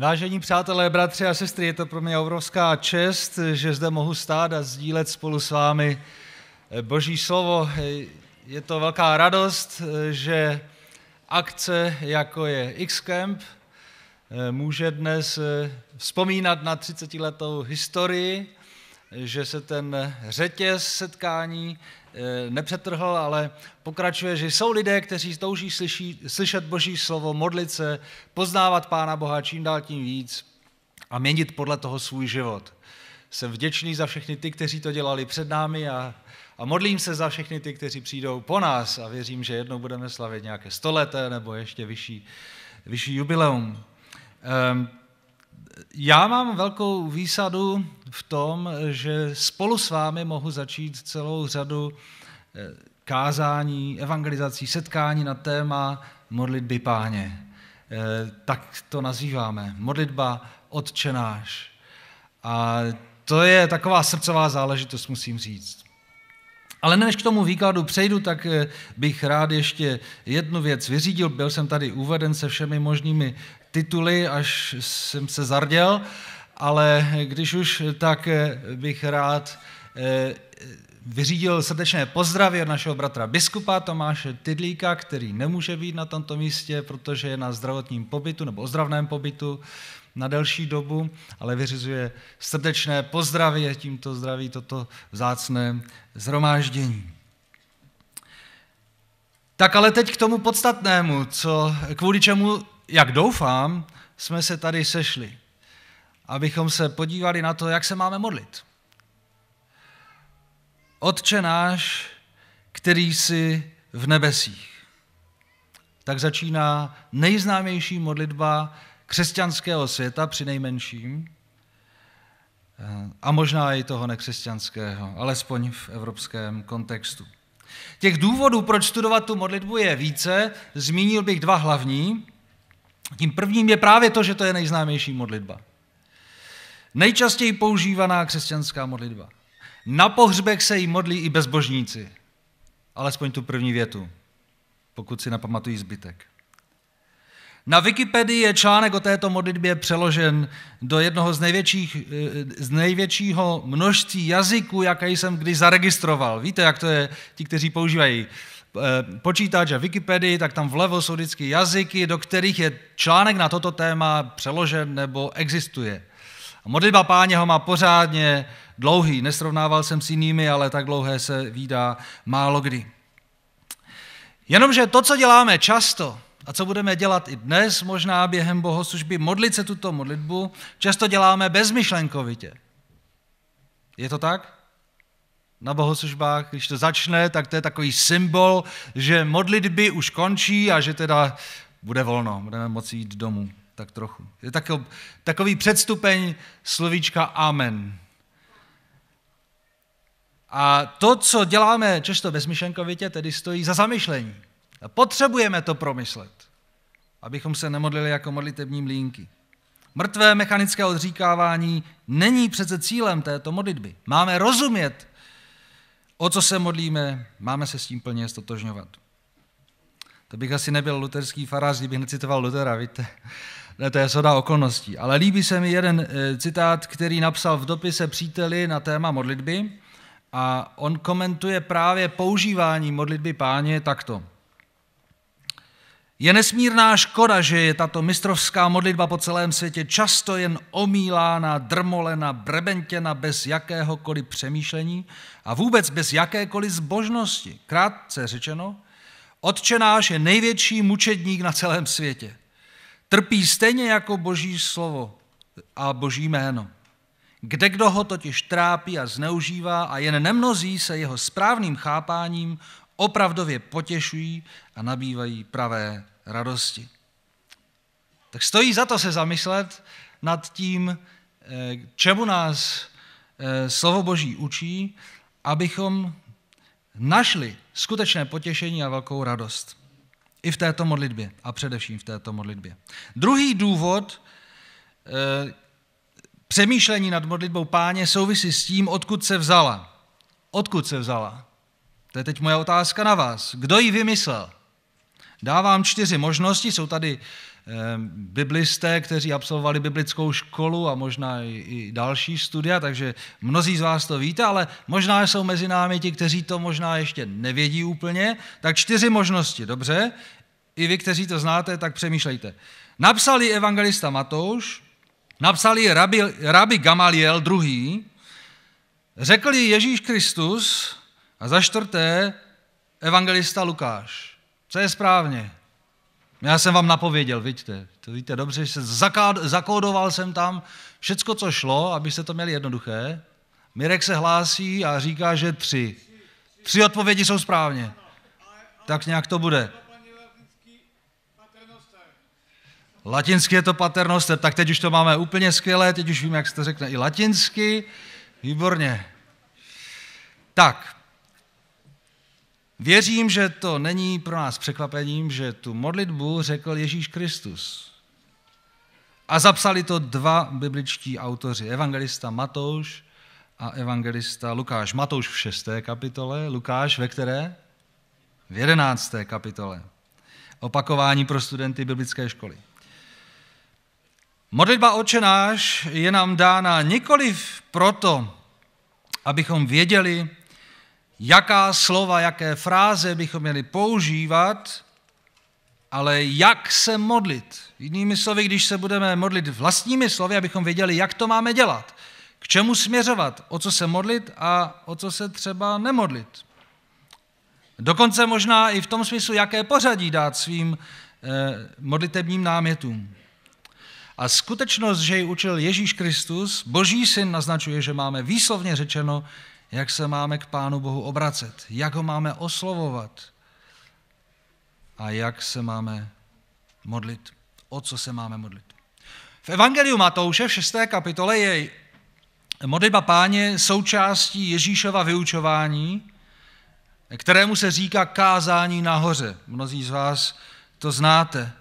Vážení přátelé, bratři a sestry, je to pro mě obrovská čest, že zde mohu stát a sdílet spolu s vámi eh, Boží slovo. Eh, je to velká radost, eh, že akce jako je X-Camp může dnes vzpomínat na 30-letou historii, že se ten řetěz setkání Eh, nepřetrhl, ale pokračuje, že jsou lidé, kteří touží slyší, slyšet Boží slovo, modlit se, poznávat Pána Boha čím dál tím víc a měnit podle toho svůj život. Jsem vděčný za všechny ty, kteří to dělali před námi a, a modlím se za všechny ty, kteří přijdou po nás a věřím, že jednou budeme slavit nějaké stoleté nebo ještě vyšší, vyšší jubileum. Um, já mám velkou výsadu v tom, že spolu s vámi mohu začít celou řadu eh, kázání, evangelizací, setkání na téma modlitby páně. Eh, tak to nazýváme. Modlitba odčenáš. A to je taková srdcová záležitost, musím říct. Ale než k tomu výkladu přejdu, tak eh, bych rád ještě jednu věc vyřídil. Byl jsem tady uveden se všemi možnými tituly, až jsem se zarděl, ale když už, tak eh, bych rád eh, vyřídil srdečné pozdravy od našeho bratra biskupa Tomáše Tydlíka, který nemůže být na tomto místě, protože je na zdravotním pobytu nebo ozdravném pobytu na delší dobu, ale vyřizuje srdečné pozdravy a tímto zdraví toto vzácné zhromáždění. Tak ale teď k tomu podstatnému, co, kvůli čemu jak doufám, jsme se tady sešli, abychom se podívali na to, jak se máme modlit. Otče náš, který jsi v nebesích. Tak začíná nejznámější modlitba křesťanského světa, při nejmenším, eh, a možná i toho nekřesťanského, alespoň v evropském kontextu. Těch důvodů, proč studovat tu modlitbu, je více. Zmínil bych dva hlavní. Tím prvním je právě to, že to je nejznámější modlitba. Nejčastěji používaná křesťanská modlitba. Na pohřbech se jí modlí i bezbožníci. Alespoň tu první větu, pokud si napamatují zbytek. Na Wikipedii je článek o této modlitbě přeložen do jednoho z, největších, eh, z největšího množství jazyků, jaké jsem kdy zaregistroval. Víte, jak to je ti, kteří používají Eh, počítač a Wikipedii, tak tam vlevo jsou vždycky jazyky, do kterých je článek na toto téma přeložen nebo existuje. A modlitba páně ho má pořádně dlouhý. Nesrovnával jsem s jinými, ale tak dlouhé se výdá málo kdy. Jenomže to, co děláme často, a co budeme dělat i dnes, možná během bohoslužby, modlit se tuto modlitbu, často děláme bezmyšlenkovitě. Je to tak? na bohoslužbách, když to začne, tak to je takový symbol, že modlitby už končí a že teda bude volno, budeme moci jít domů, tak trochu. Je takový, předstupeň slovíčka Amen. A to, co děláme často bezmyšlenkovitě, tedy stojí za zamyšlení. A potřebujeme to promyslet, abychom se nemodlili jako modlitební mlínky. Mrtvé mechanické odříkávání není přece cílem této modlitby. Máme rozumět o co se modlíme, máme se s tím plně stotožňovat. To bych asi nebyl luterský farář, kdybych necitoval Lutera, víte. Ne, to je soda okolností. Ale líbí se mi jeden eh, citát, který napsal v dopise příteli na téma modlitby a on komentuje právě používání modlitby páně takto. Je nesmírná škoda, že je tato mistrovská modlitba po celém světě často jen omílána, drmolena, brebentěna bez jakéhokoliv přemýšlení a vůbec bez jakékoliv zbožnosti. Krátce řečeno, Otčenáš je největší mučedník na celém světě. Trpí stejně jako boží slovo a boží jméno. Kde kdo ho totiž trápí a zneužívá a jen nemnozí se jeho správným chápáním opravdově potěšují a nabývají pravé radosti. Tak stojí za to se zamyslet nad tím, eh, čemu nás eh, slovo Boží učí, abychom našli skutečné potěšení a velkou radost. I v této modlitbě a především v této modlitbě. Druhý důvod eh, přemýšlení nad modlitbou páně souvisí s tím, odkud se vzala. Odkud se vzala? To je teď moje otázka na vás. Kdo ji vymyslel? Dávám čtyři možnosti. Jsou tady eh, biblisté, kteří absolvovali biblickou školu a možná i další studia, takže mnozí z vás to víte, ale možná jsou mezi námi ti, kteří to možná ještě nevědí úplně. Tak čtyři možnosti, dobře? I vy, kteří to znáte, tak přemýšlejte. Napsal evangelista Matouš, napsal rabi, rabi Gamaliel II., řekl Ježíš Kristus, a za čtvrté, evangelista Lukáš. Co je správně? Já jsem vám napověděl, vidíte, to víte dobře, že se zakódoval jsem tam všecko, co šlo, aby se to měli jednoduché. Mirek se hlásí a říká, že tři. Tři odpovědi jsou správně. Tak nějak to bude. Latinsky je to paternoster, tak teď už to máme úplně skvělé, teď už vím, jak se to řekne i latinsky. Výborně. Tak, Věřím, že to není pro nás překvapením, že tu modlitbu řekl Ježíš Kristus. A zapsali to dva bibličtí autoři, evangelista Matouš a evangelista Lukáš. Matouš v šesté kapitole, Lukáš ve které? V jedenácté kapitole. Opakování pro studenty biblické školy. Modlitba očenáš je nám dána nikoliv proto, abychom věděli, jaká slova, jaké fráze bychom měli používat, ale jak se modlit. Jinými slovy, když se budeme modlit vlastními slovy, abychom věděli, jak to máme dělat, k čemu směřovat, o co se modlit a o co se třeba nemodlit. Dokonce možná i v tom smyslu, jaké pořadí dát svým eh, modlitebním námětům. A skutečnost, že ji učil Ježíš Kristus, boží syn, naznačuje, že máme výslovně řečeno jak se máme k Pánu Bohu obracet, jak ho máme oslovovat a jak se máme modlit, o co se máme modlit. V Evangeliu Matouše v 6. kapitole je modlitba páně součástí Ježíšova vyučování, kterému se říká kázání nahoře. Mnozí z vás to znáte.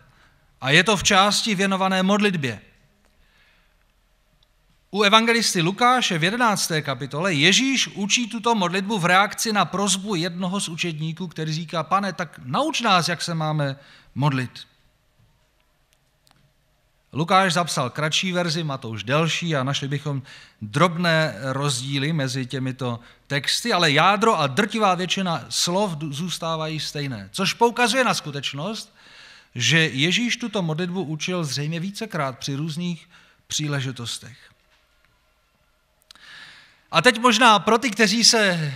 A je to v části věnované modlitbě. U evangelisty Lukáše v 11. kapitole Ježíš učí tuto modlitbu v reakci na prozbu jednoho z učedníků, který říká, pane, tak nauč nás, jak se máme modlit. Lukáš zapsal kratší verzi, má to už delší a našli bychom drobné rozdíly mezi těmito texty, ale jádro a drtivá většina slov zůstávají stejné, což poukazuje na skutečnost, že Ježíš tuto modlitbu učil zřejmě vícekrát při různých příležitostech. A teď možná pro ty, kteří se,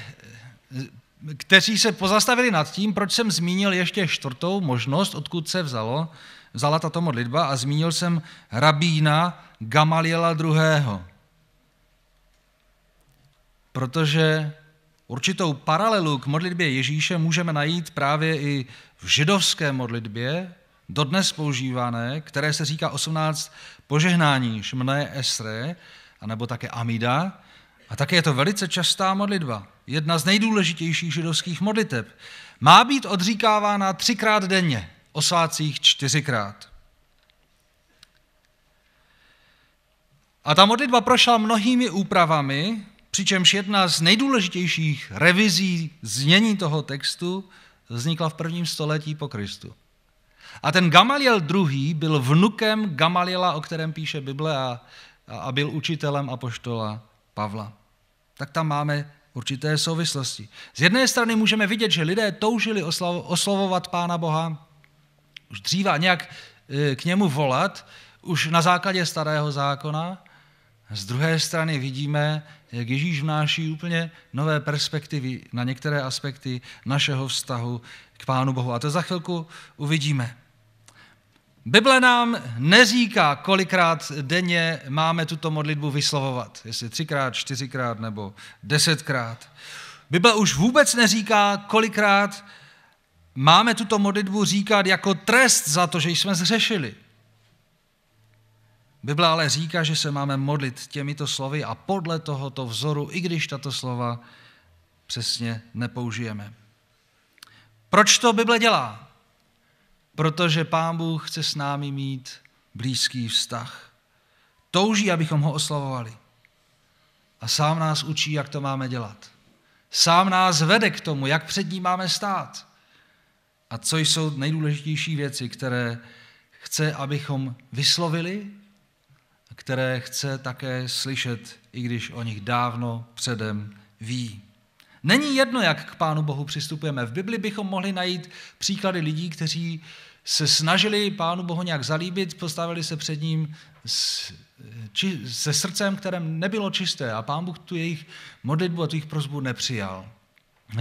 kteří se pozastavili nad tím, proč jsem zmínil ještě čtvrtou možnost, odkud se vzalo, vzala tato modlitba a zmínil jsem rabína Gamaliela II. Protože určitou paralelu k modlitbě Ježíše můžeme najít právě i v židovské modlitbě, dodnes používané, které se říká 18 požehnání, šmné esre, anebo také amida, a také je to velice častá modlitba, jedna z nejdůležitějších židovských modliteb. Má být odříkávána třikrát denně, o svácích čtyřikrát. A ta modlitba prošla mnohými úpravami, přičemž jedna z nejdůležitějších revizí znění toho textu vznikla v prvním století po Kristu. A ten Gamaliel II. byl vnukem Gamaliela, o kterém píše Bible a, a byl učitelem apoštola Pavla tak tam máme určité souvislosti. Z jedné strany můžeme vidět, že lidé toužili oslovovat Pána Boha už dříve a nějak e, k němu volat, už na základě starého zákona. Z druhé strany vidíme, jak Ježíš vnáší úplně nové perspektivy na některé aspekty našeho vztahu k Pánu Bohu. A to za chvilku uvidíme. Bible nám neříká, kolikrát denně máme tuto modlitbu vyslovovat, jestli třikrát, čtyřikrát nebo desetkrát. Bible už vůbec neříká, kolikrát máme tuto modlitbu říkat jako trest za to, že jsme zřešili. Bible ale říká, že se máme modlit těmito slovy a podle tohoto vzoru, i když tato slova přesně nepoužijeme. Proč to Bible dělá? protože Pán Bůh chce s námi mít blízký vztah. Touží, abychom ho oslavovali. A sám nás učí, jak to máme dělat. Sám nás vede k tomu, jak před ním máme stát. A co jsou nejdůležitější věci, které chce, abychom vyslovili, které chce také slyšet, i když o nich dávno předem ví. Není jedno, jak k Pánu Bohu přistupujeme. V Bibli bychom mohli najít příklady lidí, kteří se snažili Pánu Bohu nějak zalíbit, postavili se před ním s, či, se srdcem, kterém nebylo čisté a Pán Bůh tu jejich modlitbu a tu jejich prozbu nepřijal.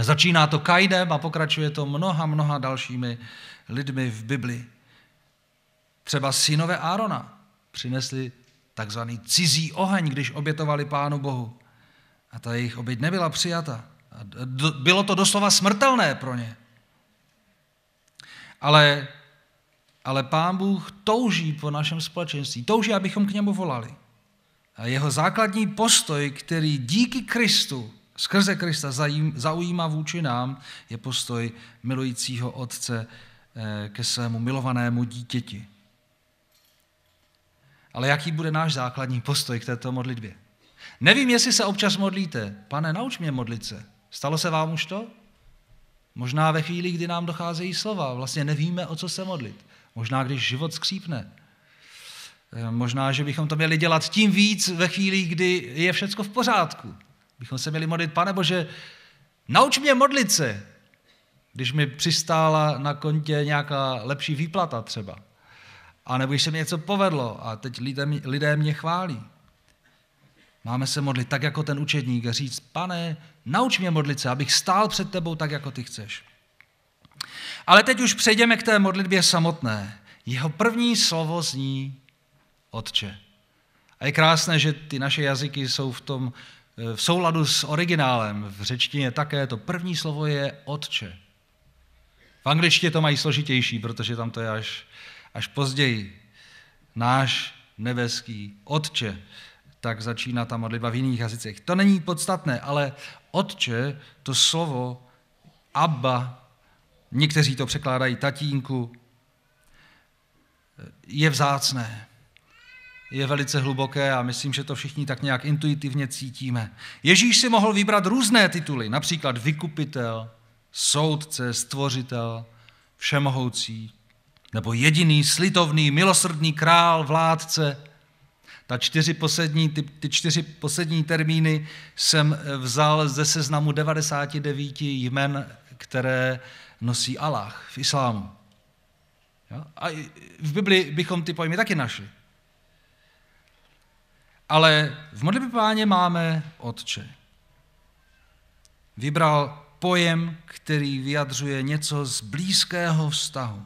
Začíná to Kajdem a pokračuje to mnoha, mnoha dalšími lidmi v Bibli. Třeba synové Árona přinesli takzvaný cizí oheň, když obětovali Pánu Bohu. A ta jejich oběť nebyla přijata. Bylo to doslova smrtelné pro ně. Ale, ale Pán Bůh touží po našem společenství. Touží, abychom k němu volali. A jeho základní postoj, který díky Kristu, skrze Krista zaujímá vůči nám, je postoj milujícího otce eh, ke svému milovanému dítěti. Ale jaký bude náš základní postoj k této modlitbě? Nevím, jestli se občas modlíte. Pane, nauč mě modlit se. Stalo se vám už to? Možná ve chvíli, kdy nám docházejí slova, vlastně nevíme, o co se modlit. Možná, když život skřípne. Eh, možná, že bychom to měli dělat tím víc ve chvíli, kdy je všecko v pořádku. Bychom se měli modlit, pane Bože, nauč mě modlit se, když mi přistála na kontě nějaká lepší výplata třeba. A nebo když se mi něco povedlo a teď lidé, lidé mě chválí. Máme se modlit tak jako ten učedník a říct, pane, nauč mě modlit se, abych stál před tebou tak, jako ty chceš. Ale teď už přejdeme k té modlitbě samotné. Jeho první slovo zní Otče. A je krásné, že ty naše jazyky jsou v tom eh, v souladu s originálem. V řečtině také to první slovo je Otče. V angličtině to mají složitější, protože tam to je až, až později. Náš nebeský Otče tak začíná ta modlitba v jiných jazycích. To není podstatné, ale otče, to slovo abba, někteří to překládají tatínku, je vzácné, je velice hluboké a myslím, že to všichni tak nějak intuitivně cítíme. Ježíš si mohl vybrat různé tituly, například vykupitel, soudce, stvořitel, všemohoucí, nebo jediný, slitovný, milosrdný král, vládce – ta čtyři poslední, ty, ty čtyři poslední termíny jsem eh, vzal ze seznamu 99 jmen, které nosí Allah v islámu. Jo? A v Bibli bychom ty pojmy taky našli. Ale v modlitbě páně máme Otče. Vybral pojem, který vyjadřuje něco z blízkého vztahu.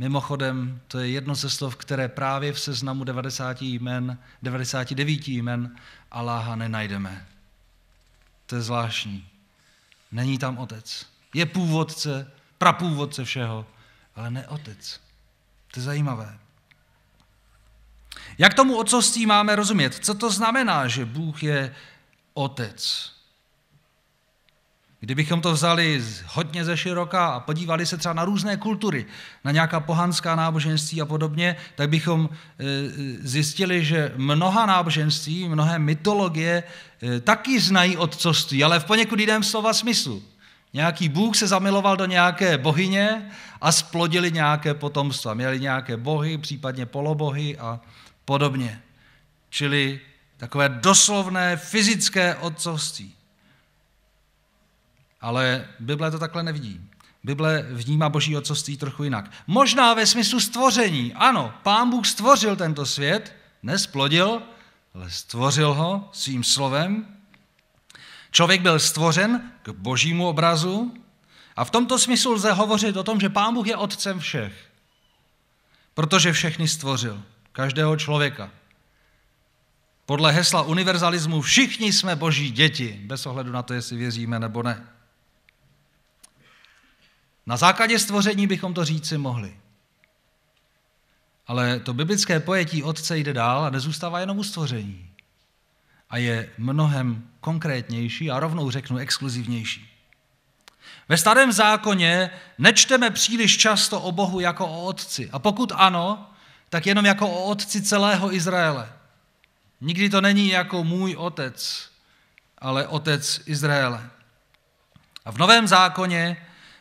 Mimochodem, to je jedno ze slov, které právě v seznamu 90 jmen, 99 jmen Aláha nenajdeme. To je zvláštní. Není tam otec. Je původce, prapůvodce všeho, ale ne otec. To je zajímavé. Jak tomu otcovství máme rozumět? Co to znamená, že Bůh je otec? Kdybychom to vzali hodně ze široka a podívali se třeba na různé kultury, na nějaká pohanská náboženství a podobně, tak bychom e, e, zjistili, že mnoha náboženství, mnohé mytologie e, taky znají otcovství, ale v poněkud jiném slova smyslu. Nějaký bůh se zamiloval do nějaké bohyně a splodili nějaké potomstva. Měli nějaké bohy, případně polobohy a podobně. Čili takové doslovné fyzické otcovství. Ale Bible to takhle nevidí. Bible vnímá boží otcovství trochu jinak. Možná ve smyslu stvoření. Ano, pán Bůh stvořil tento svět, nesplodil, ale stvořil ho svým slovem. Člověk byl stvořen k božímu obrazu a v tomto smyslu lze hovořit o tom, že pán Bůh je otcem všech. Protože všechny stvořil, každého člověka. Podle hesla univerzalismu všichni jsme boží děti, bez ohledu na to, jestli věříme nebo ne. Na základě stvoření bychom to říci mohli. Ale to biblické pojetí otce jde dál a nezůstává jenom u stvoření. A je mnohem konkrétnější a rovnou řeknu exkluzivnější. Ve starém zákoně nečteme příliš často o Bohu jako o otci. A pokud ano, tak jenom jako o otci celého Izraele. Nikdy to není jako můj otec, ale otec Izraele. A v Novém zákoně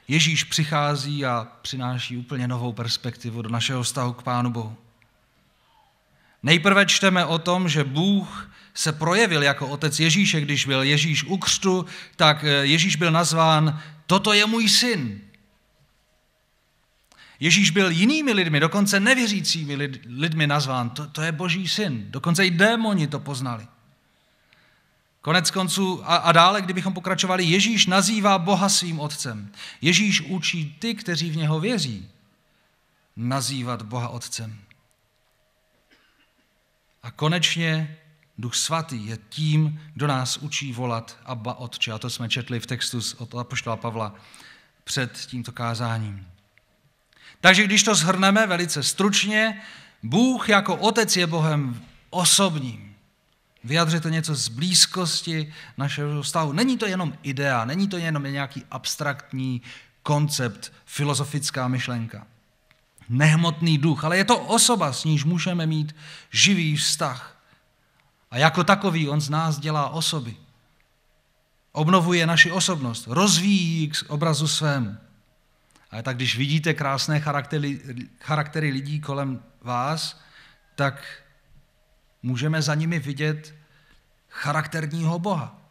Ježíš přichází a přináší úplně novou perspektivu do našeho vztahu k Pánu Bohu. Nejprve čteme o tom, že Bůh se projevil jako otec Ježíše, když byl Ježíš u křtu, tak eh, Ježíš byl nazván Toto je můj syn. Ježíš byl jinými lidmi, dokonce nevěřícími lidmi nazván, to, to je boží syn. Dokonce i démoni to poznali. Konec konců a, a dále, kdybychom pokračovali, Ježíš nazývá Boha svým otcem. Ježíš učí ty, kteří v něho věří, nazývat Boha otcem. A konečně Duch Svatý je tím, kdo nás učí volat Abba Otče. A to jsme četli v textu od Apoštola Pavla před tímto kázáním. Takže když to zhrneme velice stručně, Bůh jako Otec je Bohem osobním. Vyjadřuje to něco z blízkosti našeho vztahu. Není to jenom idea, není to jenom nějaký abstraktní koncept, filozofická myšlenka. Nehmotný duch, ale je to osoba, s níž můžeme mít živý vztah. A jako takový on z nás dělá osoby. Obnovuje naši osobnost, rozvíjí k obrazu svému. A tak když vidíte krásné charaktery, charaktery lidí kolem vás, tak můžeme za nimi vidět charakterního Boha.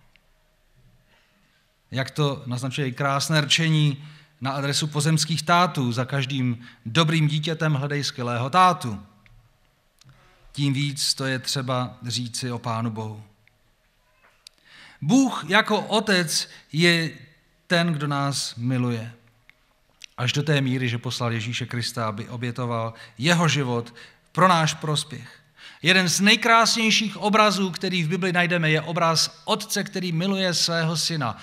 Jak to naznačuje krásné rčení na adresu pozemských tátů, za každým dobrým dítětem hledej skvělého tátu. Tím víc to je třeba říci o Pánu Bohu. Bůh jako otec je ten, kdo nás miluje. Až do té míry, že poslal Ježíše Krista, aby obětoval jeho život pro náš prospěch. Jeden z nejkrásnějších obrazů, který v Bibli najdeme, je obraz otce, který miluje svého syna.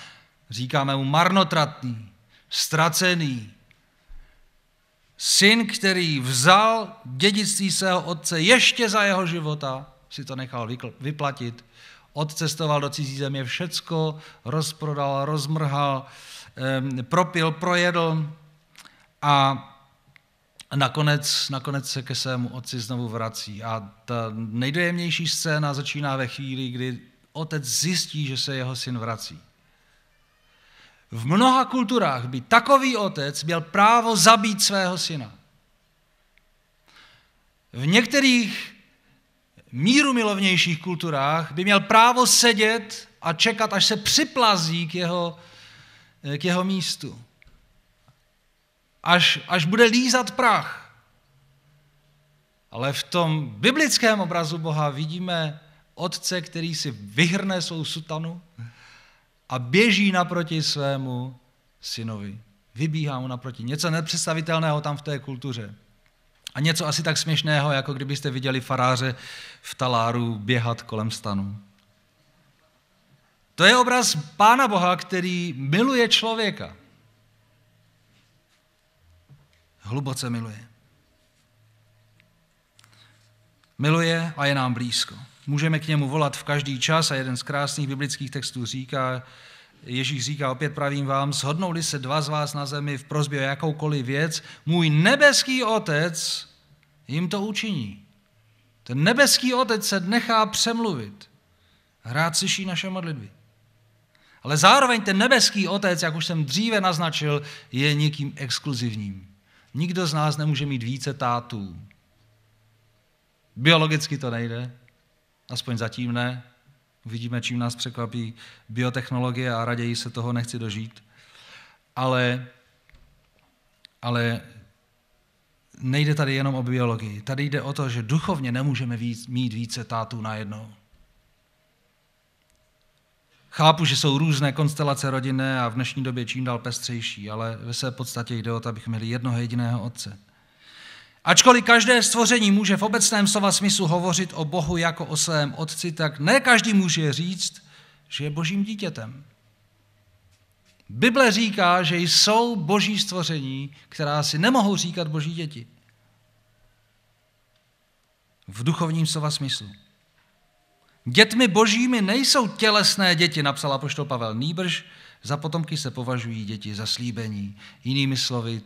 Říkáme mu marnotratný, ztracený. Syn, který vzal dědictví svého otce ještě za jeho života, si to nechal vyplatit, odcestoval do cizí země všecko, rozprodal, rozmrhal, propil, projedl a nakonec, nakonec se ke svému otci znovu vrací. A ta nejdojemnější scéna začíná ve chvíli, kdy otec zjistí, že se jeho syn vrací. V mnoha kulturách by takový otec měl právo zabít svého syna. V některých míru milovnějších kulturách by měl právo sedět a čekat, až se připlazí k jeho, k jeho místu až, až bude lízat prach. Ale v tom biblickém obrazu Boha vidíme otce, který si vyhrne svou sutanu a běží naproti svému synovi. Vybíhá mu naproti. Něco nepředstavitelného tam v té kultuře. A něco asi tak směšného, jako kdybyste viděli faráře v taláru běhat kolem stanu. To je obraz Pána Boha, který miluje člověka hluboce miluje. Miluje a je nám blízko. Můžeme k němu volat v každý čas a jeden z krásných biblických textů říká, Ježíš říká, opět pravím vám, shodnou-li se dva z vás na zemi v prozbě o jakoukoliv věc, můj nebeský otec jim to učiní. Ten nebeský otec se nechá přemluvit. Rád slyší naše modlitby. Ale zároveň ten nebeský otec, jak už jsem dříve naznačil, je někým exkluzivním. Nikdo z nás nemůže mít více tátů. Biologicky to nejde, aspoň zatím ne. Uvidíme, čím nás překvapí biotechnologie a raději se toho nechci dožít. Ale, ale nejde tady jenom o biologii. Tady jde o to, že duchovně nemůžeme víc, mít více tátů najednou. Chápu, že jsou různé konstelace rodinné a v dnešní době čím dál pestřejší, ale ve své podstatě jde o to, abychom měli jednoho jediného Otce. Ačkoliv každé stvoření může v obecném slova smyslu hovořit o Bohu jako o svém Otci, tak ne každý může říct, že je božím dítětem. Bible říká, že jsou boží stvoření, která si nemohou říkat boží děti. V duchovním slova smyslu. Dětmi božími nejsou tělesné děti, napsal apoštol Pavel. Nýbrž za potomky se považují děti za slíbení. Jinými slovy,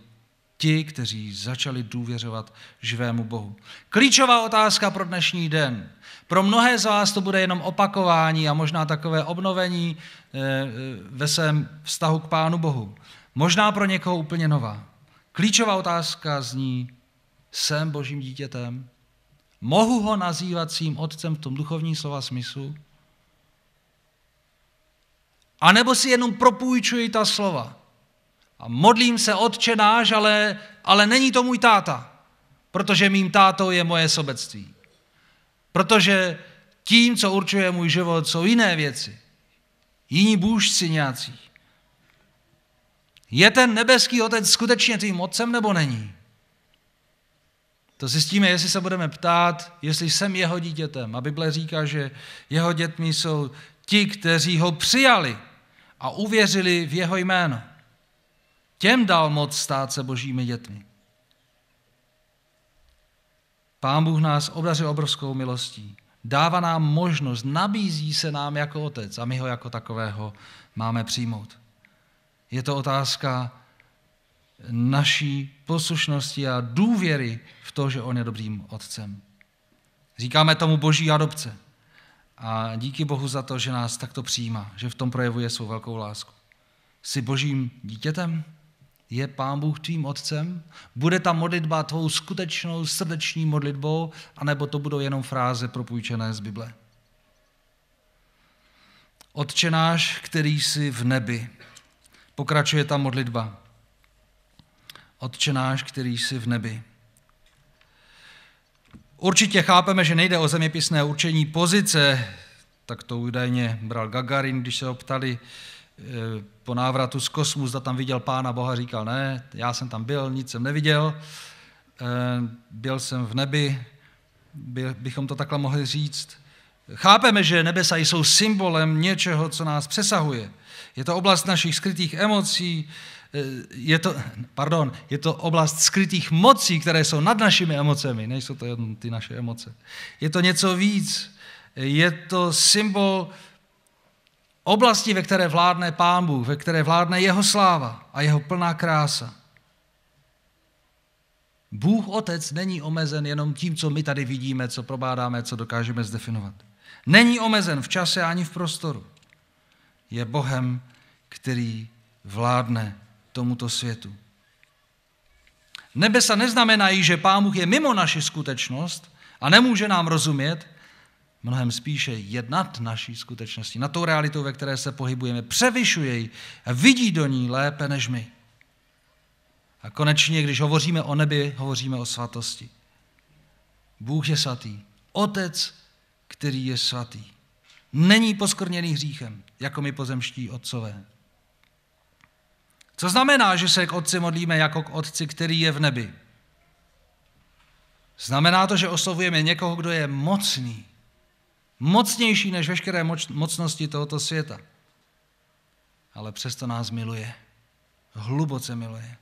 ti, kteří začali důvěřovat živému Bohu. Klíčová otázka pro dnešní den. Pro mnohé z vás to bude jenom opakování a možná takové obnovení eh, eh, ve svém vztahu k Pánu Bohu. Možná pro někoho úplně nová. Klíčová otázka zní, jsem božím dítětem? Mohu ho nazývat svým otcem v tom duchovním slova smyslu? A nebo si jenom propůjčuji ta slova. A modlím se otče náš, ale, ale není to můj táta, protože mým tátou je moje sobectví. Protože tím, co určuje můj život, jsou jiné věci. Jiní bůžci nějací. Je ten nebeský otec skutečně tvým otcem nebo není? To zjistíme, jestli se budeme ptát, jestli jsem jeho dítětem. A Bible říká, že jeho dětmi jsou ti, kteří ho přijali a uvěřili v jeho jméno. Těm dal moc stát se božími dětmi. Pán Bůh nás obdařil obrovskou milostí. Dává nám možnost, nabízí se nám jako otec a my ho jako takového máme přijmout. Je to otázka naší poslušnosti a důvěry v to, že On je dobrým otcem. Říkáme tomu boží adopce. A díky Bohu za to, že nás takto přijímá, že v tom projevuje svou velkou lásku. Jsi božím dítětem? Je Pán Bůh tvým otcem? Bude ta modlitba tvou skutečnou srdeční modlitbou, anebo to budou jenom fráze propůjčené z Bible? Otče náš, který jsi v nebi. Pokračuje ta modlitba. Otče který jsi v nebi. Určitě chápeme, že nejde o zeměpisné určení pozice, tak to údajně bral Gagarin, když se ho ptali e, po návratu z kosmu, zda tam viděl pána Boha, říkal, ne, já jsem tam byl, nic jsem neviděl, e, byl jsem v nebi, bychom to takhle mohli říct. Chápeme, že nebesa jsou symbolem něčeho, co nás přesahuje. Je to oblast našich skrytých emocí, Eh, je to, pardon, je to oblast skrytých mocí, které jsou nad našimi emocemi, nejsou to jen ty naše emoce. Je to něco víc, je to symbol oblasti, ve které vládne Pán Bůh, ve které vládne jeho sláva a jeho plná krása. Bůh Otec není omezen jenom tím, co my tady vidíme, co probádáme, co dokážeme zdefinovat. Není omezen v čase ani v prostoru. Je Bohem, který vládne tomuto světu. Nebesa neznamenají, že Pán je mimo naši skutečnost a nemůže nám rozumět, mnohem spíše jednat naší skutečnosti, na tou realitou, ve které se pohybujeme, převyšuje ji a vidí do ní lépe než my. A konečně, když hovoříme o nebi, hovoříme o svatosti. Bůh je svatý. Otec, který je svatý. Není poskrněný hříchem, jako my pozemští otcové. Co znamená, že se k Otci modlíme jako k Otci, který je v nebi? Znamená to, že oslovujeme někoho, kdo je mocný. Mocnější než veškeré moc, mocnosti tohoto světa. Ale přesto nás miluje. Hluboce miluje.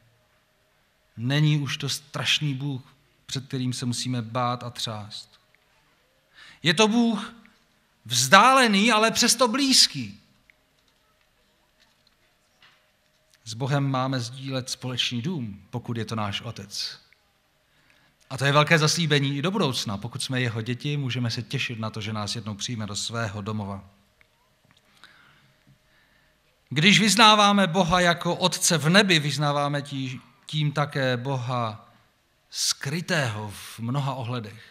Není už to strašný Bůh, před kterým se musíme bát a třást. Je to Bůh vzdálený, ale přesto blízký. S Bohem máme sdílet společný dům, pokud je to náš otec. A to je velké zaslíbení i do budoucna. Pokud jsme jeho děti, můžeme se těšit na to, že nás jednou přijme do svého domova. Když vyznáváme Boha jako Otce v nebi, vyznáváme tím také Boha skrytého v mnoha ohledech.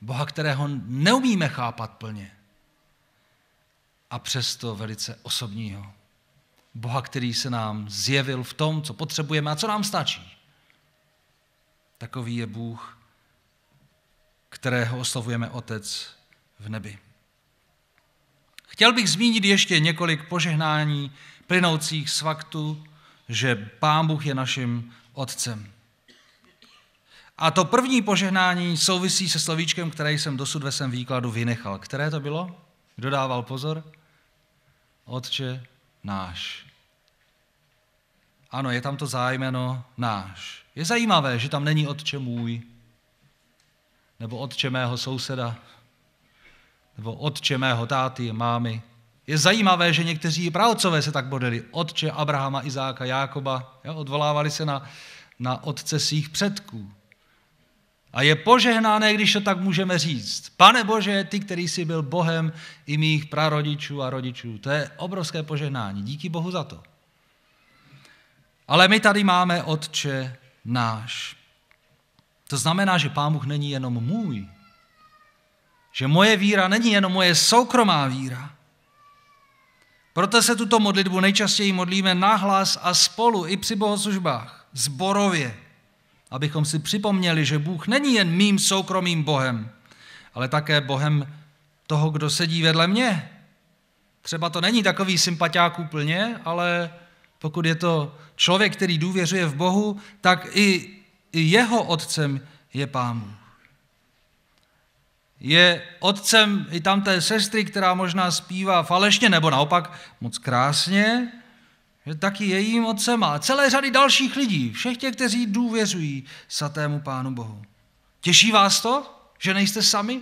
Boha, kterého neumíme chápat plně a přesto velice osobního. Boha, který se nám zjevil v tom, co potřebujeme a co nám stačí. Takový je Bůh, kterého oslovujeme Otec v nebi. Chtěl bych zmínit ještě několik požehnání plynoucích z faktu, že Pán Bůh je naším Otcem. A to první požehnání souvisí se slovíčkem, které jsem dosud ve svém výkladu vynechal. Které to bylo? Kdo dával pozor? Otče náš. Ano, je tam to zájmeno náš. Je zajímavé, že tam není otče můj, nebo otče mého souseda, nebo otče mého táty, mámy. Je zajímavé, že někteří pravcové se tak bodeli. Otče Abrahama, Izáka, Jákoba. Jo, odvolávali se na, na otce svých předků. A je požehnáné, když to tak můžeme říct. Pane Bože, ty, který jsi byl Bohem i mých prarodičů a rodičů. To je obrovské požehnání. Díky Bohu za to. Ale my tady máme Otče náš. To znamená, že Pán Bůh není jenom můj. Že moje víra není jenom moje soukromá víra. Proto se tuto modlitbu nejčastěji modlíme nahlas a spolu i při bohoslužbách, zborově, abychom si připomněli, že Bůh není jen mým soukromým Bohem, ale také Bohem toho, kdo sedí vedle mě. Třeba to není takový sympatiák úplně, ale pokud je to člověk, který důvěřuje v Bohu, tak i jeho otcem je Pán Je otcem i tamté sestry, která možná zpívá falešně nebo naopak moc krásně, Je taky jejím otcem a celé řady dalších lidí, všech těch, kteří důvěřují satému Pánu Bohu. Těší vás to, že nejste sami?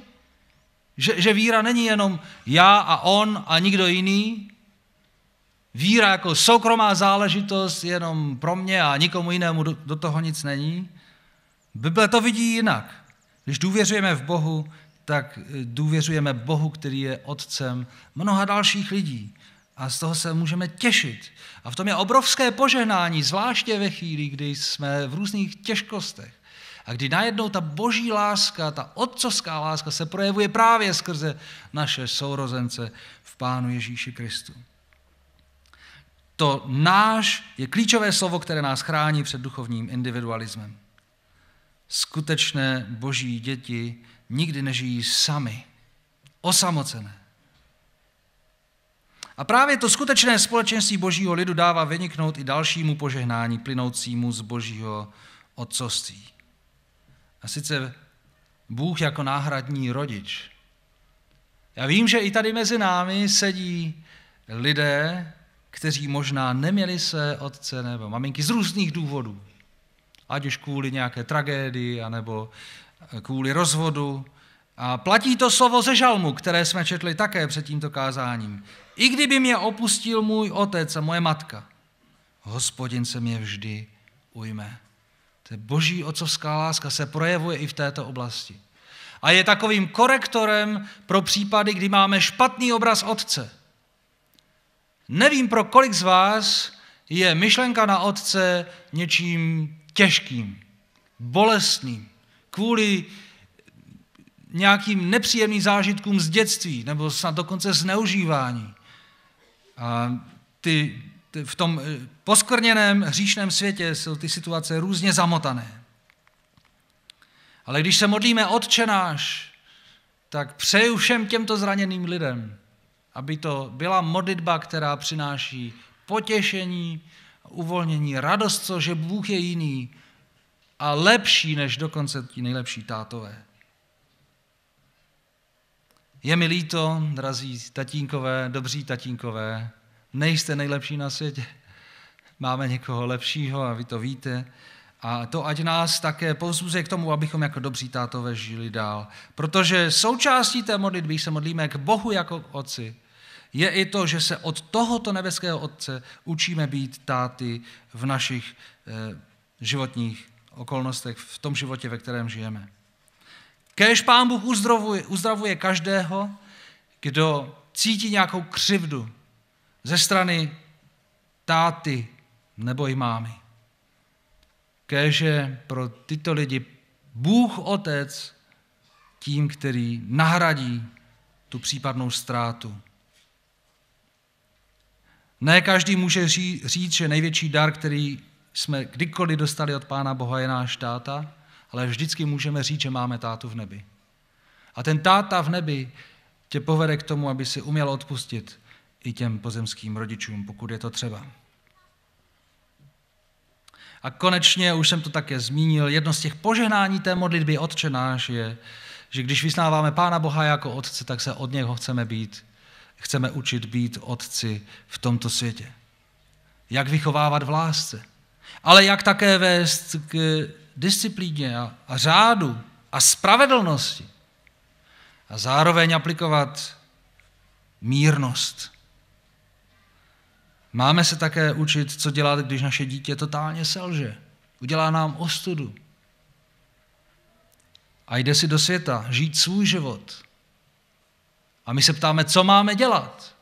Že, že víra není jenom já a on a nikdo jiný, Víra jako soukromá záležitost jenom pro mě a nikomu jinému do toho nic není. Bible to vidí jinak. Když důvěřujeme v Bohu, tak eh, důvěřujeme Bohu, který je otcem mnoha dalších lidí. A z toho se můžeme těšit. A v tom je obrovské požehnání, zvláště ve chvíli, kdy jsme v různých těžkostech. A kdy najednou ta boží láska, ta otcovská láska se projevuje právě skrze naše sourozence v Pánu Ježíši Kristu. To náš je klíčové slovo, které nás chrání před duchovním individualismem. Skutečné boží děti nikdy nežijí sami, osamocené. A právě to skutečné společenství božího lidu dává vyniknout i dalšímu požehnání plynoucímu z božího otcovství. A sice Bůh jako náhradní rodič. Já vím, že i tady mezi námi sedí lidé, kteří možná neměli své otce nebo maminky z různých důvodů. Ať už kvůli nějaké tragédii, anebo eh, kvůli rozvodu. A platí to slovo ze žalmu, které jsme četli také před tímto kázáním. I kdyby mě opustil můj otec a moje matka, hospodin se mě vždy ujme. To je boží otcovská láska se projevuje i v této oblasti. A je takovým korektorem pro případy, kdy máme špatný obraz otce Nevím, pro kolik z vás je myšlenka na otce něčím těžkým, bolestným, kvůli nějakým nepříjemným zážitkům z dětství nebo snad dokonce zneužívání. A ty, ty v tom eh, poskvrněném hříšném světě jsou ty situace různě zamotané. Ale když se modlíme Otče náš, tak přeju všem těmto zraněným lidem, aby to byla modlitba, která přináší potěšení, uvolnění, radost, co, že Bůh je jiný a lepší než dokonce ti nejlepší tátové. Je mi líto, drazí tatínkové, dobří tatínkové, nejste nejlepší na světě. Máme někoho lepšího a vy to víte. A to ať nás také povzbuzuje k tomu, abychom jako dobří tátové žili dál. Protože součástí té modlitby se modlíme k Bohu jako k Otci, je i to, že se od tohoto nebeského Otce učíme být táty v našich eh, životních okolnostech, v tom životě, ve kterém žijeme. Kéž Pán Bůh uzdravuje, uzdravuje každého, kdo cítí nějakou křivdu ze strany táty nebo i mámy. Kéže pro tyto lidi Bůh Otec tím, který nahradí tu případnou ztrátu ne každý může říct, že největší dar, který jsme kdykoliv dostali od Pána Boha, je náš táta, ale vždycky můžeme říct, že máme tátu v nebi. A ten táta v nebi tě povede k tomu, aby si uměl odpustit i těm pozemským rodičům, pokud je to třeba. A konečně, už jsem to také zmínil, jedno z těch požehnání té modlitby Otče náš je, že když vysnáváme Pána Boha jako Otce, tak se od něho chceme být chceme učit být otci v tomto světě. Jak vychovávat v lásce, ale jak také vést k disciplíně a, a řádu a spravedlnosti a zároveň aplikovat mírnost. Máme se také učit, co dělat, když naše dítě totálně selže. Udělá nám ostudu. A jde si do světa žít svůj život. A my se ptáme, co máme dělat?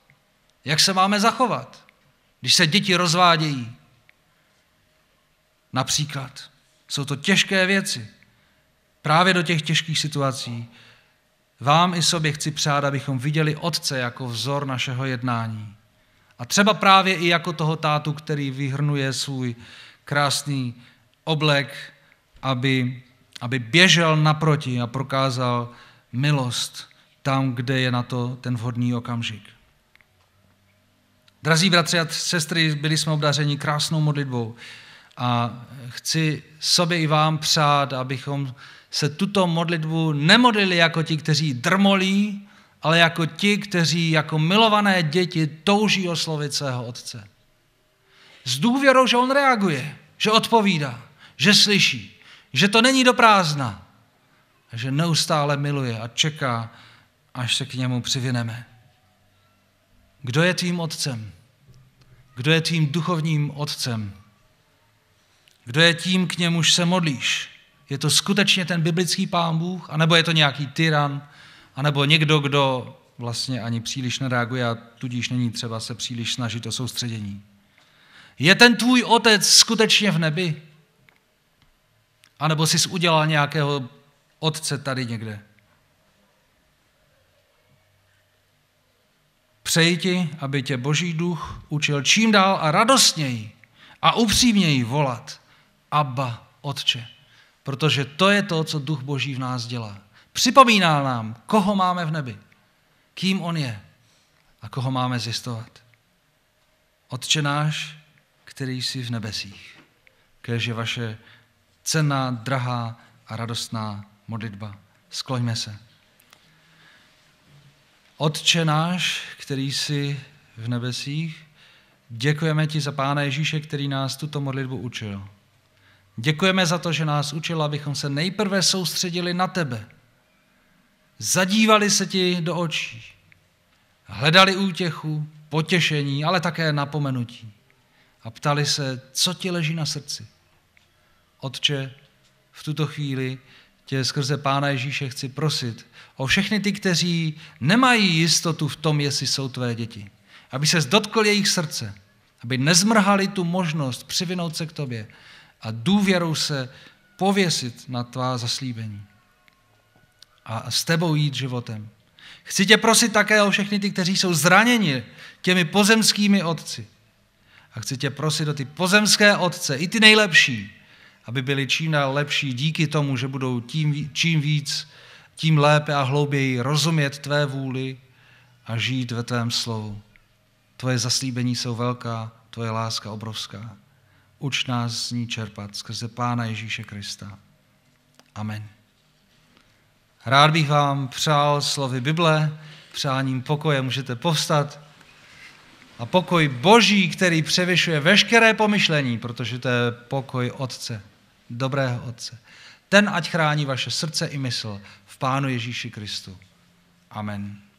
Jak se máme zachovat, když se děti rozvádějí? Například. Jsou to těžké věci. Právě do těch těžkých situací vám i sobě chci přát, abychom viděli Otce jako vzor našeho jednání. A třeba právě i jako toho tátu, který vyhrnuje svůj krásný oblek, aby, aby běžel naproti a prokázal milost tam, kde je na to ten vhodný okamžik. Drazí bratři a sestry, byli jsme obdařeni krásnou modlitbou a chci sobě i vám přát, abychom se tuto modlitbu nemodlili jako ti, kteří drmolí, ale jako ti, kteří jako milované děti touží oslovit svého otce. S důvěrou, že on reaguje, že odpovídá, že slyší, že to není do prázdna, že neustále miluje a čeká až se k němu přivineme. Kdo je tvým otcem? Kdo je tvým duchovním otcem? Kdo je tím, k němuž se modlíš? Je to skutečně ten biblický pán Bůh, anebo je to nějaký tyran, anebo někdo, kdo vlastně ani příliš nereaguje a tudíž není třeba se příliš snažit o soustředění. Je ten tvůj otec skutečně v nebi? A nebo jsi udělal nějakého otce tady někde? Přeji ti, aby tě Boží duch učil čím dál a radostněji a upřímněji volat Abba, Otče. Protože to je to, co duch Boží v nás dělá. Připomíná nám, koho máme v nebi, kým on je a koho máme zjistovat. Otče náš, který jsi v nebesích. Kež je vaše cenná, drahá a radostná modlitba. Skloňme se. Otče náš, který jsi v nebesích, děkujeme ti za Pána Ježíše, který nás tuto modlitbu učil. Děkujeme za to, že nás učil, abychom se nejprve soustředili na tebe. Zadívali se ti do očí. Hledali útěchu, potěšení, ale také napomenutí. A ptali se, co ti leží na srdci. Otče, v tuto chvíli tě skrze Pána Ježíše chci prosit o všechny ty, kteří nemají jistotu v tom, jestli jsou tvé děti. Aby se dotkl jejich srdce, aby nezmrhali tu možnost přivinout se k tobě a důvěrou se pověsit na tvá zaslíbení a s tebou jít životem. Chci tě prosit také o všechny ty, kteří jsou zraněni těmi pozemskými otci. A chci tě prosit o ty pozemské otce, i ty nejlepší, aby byli čím dál lepší díky tomu, že budou tím, čím víc, tím lépe a hlouběji rozumět tvé vůli a žít ve tvém slovu. Tvoje zaslíbení jsou velká, tvoje láska obrovská. Uč nás z ní čerpat skrze Pána Ježíše Krista. Amen. Rád bych vám přál slovy Bible, přáním pokoje můžete povstat. A pokoj Boží, který převyšuje veškeré pomyšlení, protože to je pokoj Otce dobrého Otce. Ten ať chrání vaše srdce i mysl v Pánu Ježíši Kristu. Amen.